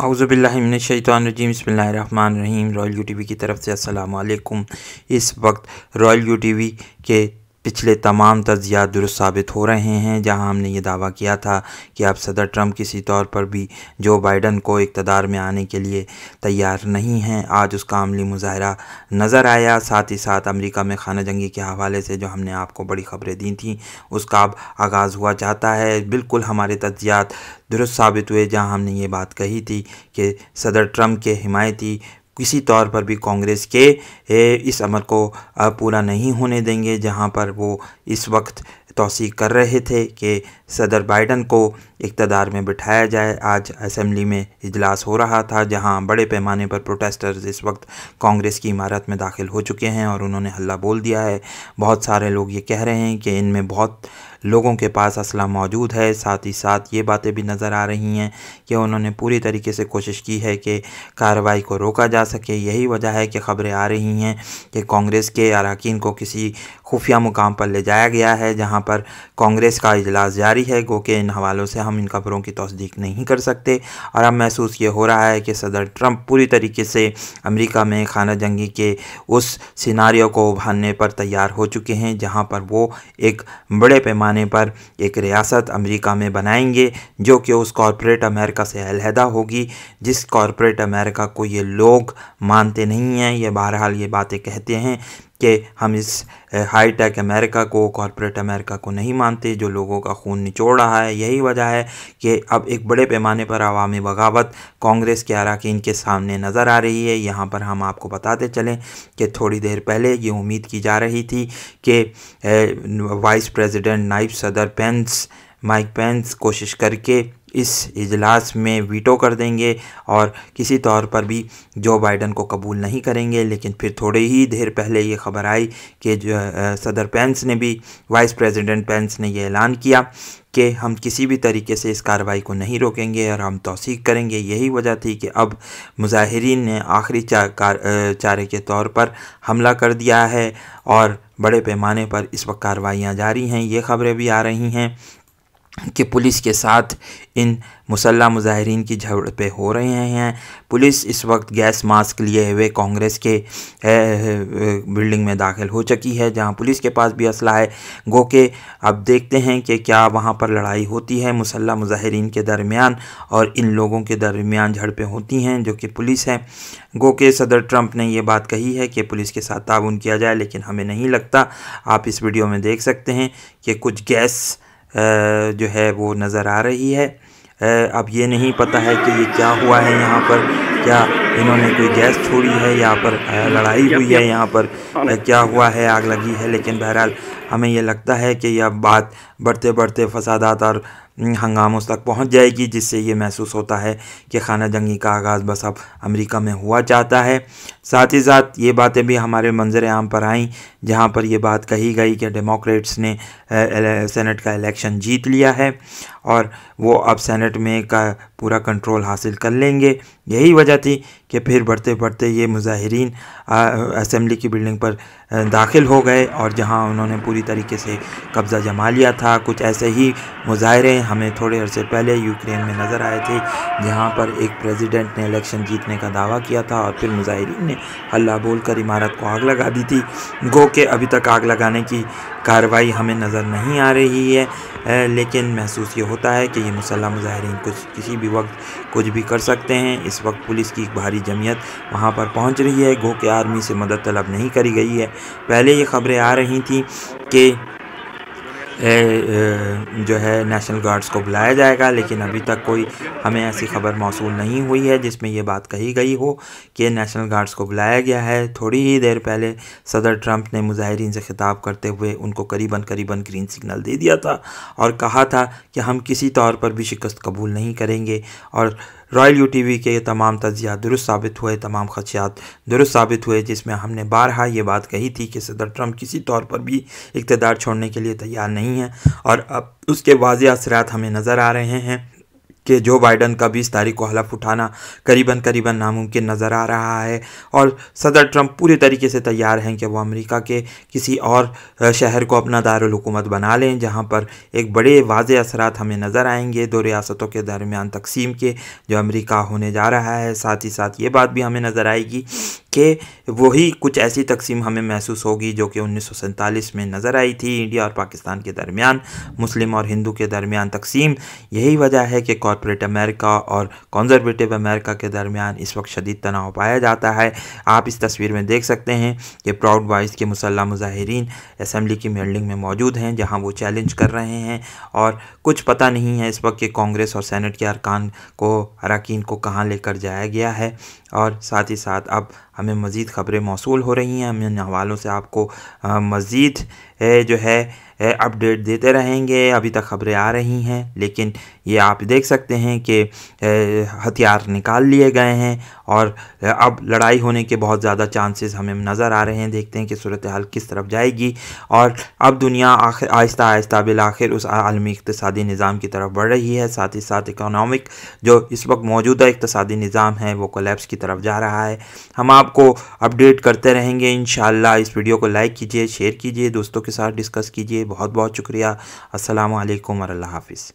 اعوذ باللہ من الشیطان الرجیم بسم اللہ الرحمن الرحیم رائل یو ٹی وی کی طرف سے السلام علیکم اس وقت رائل یو ٹی وی کے پچھلے تمام تجزیات درست ثابت ہو رہے ہیں جہاں ہم نے یہ دعویٰ کیا تھا کہ اب صدر ٹرمپ کسی طور پر بھی جو بائیڈن کو اقتدار میں آنے کے لیے تیار نہیں ہیں آج اس کا عملی مظاہرہ نظر آیا ساتھ ہی ساتھ امریکہ میں خانہ جنگی کے حوالے سے جو ہم نے آپ کو بڑی خبریں دی تھیں اس کا اب آغاز ہوا چاہتا ہے بالکل ہمارے تجزیات درست ثابت ہوئے جہاں ہم نے یہ بات کہی تھی کہ صدر ٹرمپ کے حمایتی کسی طور پر بھی کانگریس کے اس عمل کو پورا نہیں ہونے دیں گے جہاں پر وہ اس وقت توسیق کر رہے تھے کہ صدر بائیڈن کو اقتدار میں بٹھایا جائے آج اسمبلی میں اجلاس ہو رہا تھا جہاں بڑے پیمانے پر پروٹیسٹرز اس وقت کانگریس کی عمارت میں داخل ہو چکے ہیں اور انہوں نے حلہ بول دیا ہے بہت سارے لوگ یہ کہہ رہے ہیں کہ ان میں بہت لوگوں کے پاس اسلحہ موجود ہے ساتھ ہی ساتھ یہ باتیں بھی نظر آ رہی ہیں کہ انہوں نے پوری طریقے سے کوشش کی ہے کہ کارروائی کو روکا جا سکے یہی وجہ ہے کہ خبریں آ رہی ہیں کہ کانگریس کے اراکین کو کسی خفیہ مقام پر لے جایا گیا ہے جہاں پر کانگریس کا اجلاس جاری ہے کیونکہ ان حوالوں سے ہم ان قبروں کی تصدیق نہیں کر سکتے اور اب محسوس یہ ہو رہا ہے کہ صدر ٹرمپ پوری طریقے سے امریکہ میں خانہ جنگی کے اس سیناریو کو ابھارنے پر تیار ہو چکے ہیں جہاں پر وہ ایک بڑے پیمانے پر ایک ریاست امریکہ میں بنائیں گے جو کہ اس کارپوریٹ امریکہ سے علیحدہ ہوگی جس کارپوریٹ امریکہ کو یہ لوگ مانتے نہیں ہیں یہ بہرحال یہ باتیں کہتے ہیں کہ ہم اس ہائی ٹیک امریکہ کو کارپوریٹ امریکہ کو نہیں مانتے جو لوگوں کا خون نچوڑ رہا ہے یہی وجہ ہے کہ اب ایک بڑے پیمانے پر عوامی بغاوت کانگریس کے اراکین کے سامنے نظر آ رہی ہے یہاں پر ہم آپ کو بتاتے چلیں کہ تھوڑی دیر پہلے یہ امید کی جا رہی تھی کہ وائس پریزیڈنٹ نائب صدر پینس مائک پینس کوشش کر کے اس اجلاس میں ویٹو کر دیں گے اور کسی طور پر بھی جو بائیڈن کو قبول نہیں کریں گے لیکن پھر تھوڑے ہی دیر پہلے یہ خبر آئی کہ جو صدر پینس نے بھی وائس پریزیڈنٹ پینس نے یہ اعلان کیا کہ ہم کسی بھی طریقے سے اس کارروائی کو نہیں روکیں گے اور ہم توثیق کریں گے یہی وجہ تھی کہ اب مظاہرین نے آخری چارے کے طور پر حملہ کر دیا ہے اور بڑے پیمانے پر اس وقت کارروائیاں جاری ہیں یہ خبریں بھی آ رہی ہیں کہ پولیس کے ساتھ ان مسلح مظاہرین کی جھڑپیں ہو رہے ہیں پولیس اس وقت گیس ماسک لیے ہوئے کانگریس کے بلڈنگ میں داخل ہو چکی ہے جہاں پولیس کے پاس بھی اسلحہ ہے گو کے اب دیکھتے ہیں کہ کیا وہاں پر لڑائی ہوتی ہے مسلح مظاہرین کے درمیان اور ان لوگوں کے درمیان جھڑپیں ہوتی ہیں جو کہ پولیس ہیں گو کے صدر ٹرمپ نے یہ بات کہی ہے کہ پولیس کے ساتھ تعاون کیا جائے لیکن ہمیں نہیں لگتا آپ اس ویڈیو میں دیکھ سکتے ہیں کہ کچھ گیس جو ہے وہ نظر آ رہی ہے اب یہ نہیں پتہ ہے کہ یہ کیا ہوا ہے یہاں پر کیا انہوں نے کوئی گیس چھوڑی ہے یہاں پر لڑائی ہوئی ہے یہاں پر کیا ہوا ہے آگ لگی ہے لیکن بہرحال ہمیں یہ لگتا ہے کہ یہ بات بڑھتے بڑھتے فسادات اور ہنگاموں تک پہنچ جائے گی جس سے یہ محسوس ہوتا ہے کہ خانہ جنگی کا آغاز بس اب امریکہ میں ہوا چاہتا ہے ساتھ ہی ساتھ یہ باتیں بھی ہمارے منظر عام پر آئیں جہاں پر یہ بات کہی گئی کہ ڈیموکریٹس نے سینٹ کا الیکشن جیت لیا ہے اور وہ اب سینٹ میں کا پورا کنٹرول حاصل کر لیں گے یہی وجہ تھی کہ پھر بڑھتے بڑھتے یہ مظاہرین اسمبلی کی بلڈنگ پر داخل ہو گئے اور جہاں انہوں نے پوری طریقے سے قبضہ جما لیا تھا کچھ ایسے ہی مظاہرے ہمیں تھوڑے عرصے پہلے یوکرین میں نظر آئے تھے جہاں پر ایک پریزیڈنٹ نے الیکشن جیتنے کا دعویٰ کیا تھا اور پھر مظاہرین نے اللہ بول کر عمارت کو آگ لگا دی تھی گو کہ ابھی تک آگ لگانے کی کارروائی ہمیں نظر نہیں آ رہی ہے لیکن محسوس یہ ہوتا ہے کہ یہ مسلح مظاہرین کچھ کسی بھی وقت کچھ بھی کر سکتے ہیں اس وقت پولیس کی ایک بھاری جمعیت وہاں پر پہنچ رہی ہے گو کے آرمی سے مدد طلب نہیں کری گئی ہے پہلے یہ خبریں آ رہی تھیں کہ جو ہے نیشنل گارڈز کو بلایا جائے گا لیکن ابھی تک کوئی ہمیں ایسی خبر موصول نہیں ہوئی ہے جس میں یہ بات کہی گئی ہو کہ نیشنل گارڈز کو بلایا گیا ہے تھوڑی ہی دیر پہلے صدر ٹرمپ نے مظاہرین سے خطاب کرتے ہوئے ان کو قریباً قریباً گرین سگنل دے دیا تھا اور کہا تھا کہ ہم کسی طور پر بھی شکست قبول نہیں کریں گے اور رائل یو ٹی وی کے یہ تمام تجزیہ درست ثابت ہوئے تمام خدشات درست ثابت ہوئے جس میں ہم نے بارہا یہ بات کہی تھی کہ صدر ٹرمپ کسی طور پر بھی اقتدار چھوڑنے کے لیے تیار نہیں ہے اور اب اس کے واضح اثرات ہمیں نظر آ رہے ہیں کہ جو بائیڈن کا بیس تاریخ کو حلف اٹھانا قریباً قریباً ناممکن نظر آ رہا ہے اور صدر ٹرمپ پورے طریقے سے تیار ہیں کہ وہ امریکہ کے کسی اور شہر کو اپنا دارالحکومت بنا لیں جہاں پر ایک بڑے واضح اثرات ہمیں نظر آئیں گے دو ریاستوں کے درمیان تقسیم کے جو امریکہ ہونے جا رہا ہے ساتھ ہی ساتھ یہ بات بھی ہمیں نظر آئے گی کہ وہی کچھ ایسی تقسیم ہمیں محسوس ہوگی جو کہ انیس سو سینتالیس میں نظر آئی تھی انڈیا اور پاکستان کے درمیان مسلم اور ہندو کے درمیان تقسیم یہی وجہ ہے کہ کارپوریٹ امریکہ اور کنزرویٹو امریکہ کے درمیان اس وقت شدید تناؤ پایا جاتا ہے آپ اس تصویر میں دیکھ سکتے ہیں کہ پراؤڈ وائز کے مسلح مظاہرین اسمبلی کی میلڈنگ میں موجود ہیں جہاں وہ چیلنج کر رہے ہیں اور کچھ پتہ نہیں ہے اس وقت کہ کانگریس اور سینٹ کے ارکان کو اراکین کو کہاں لے کر جایا گیا ہے اور ساتھ ہی ساتھ اب ہمیں مزید خبریں موصول ہو رہی ہیں ہم ان حوالوں سے آپ کو مزید جو ہے اپڈیٹ دیتے رہیں گے ابھی تک خبریں آ رہی ہیں لیکن یہ آپ دیکھ سکتے ہیں کہ ہتھیار نکال لیے گئے ہیں اور اب لڑائی ہونے کے بہت زیادہ چانسز ہمیں نظر آ رہے ہیں دیکھتے ہیں کہ صورتحال کس طرف جائے گی اور اب دنیا آخر آہستہ آہستہ بالآخر اس عالمی اقتصادی نظام کی طرف بڑھ رہی ہے ساتھ ہی ساتھ اکانومک جو اس وقت موجودہ اقتصادی نظام ہے وہ کولیپس کی طرف جا رہا ہے ہم آپ کو اپڈیٹ کرتے رہیں گے انشاءاللہ اس ویڈیو کو لائک کیجئے شیئر کیجئے دوستوں کے ساتھ ڈسکس کیجئے بہت بہت شکریہ السلام علیکم اور اللہ حافظ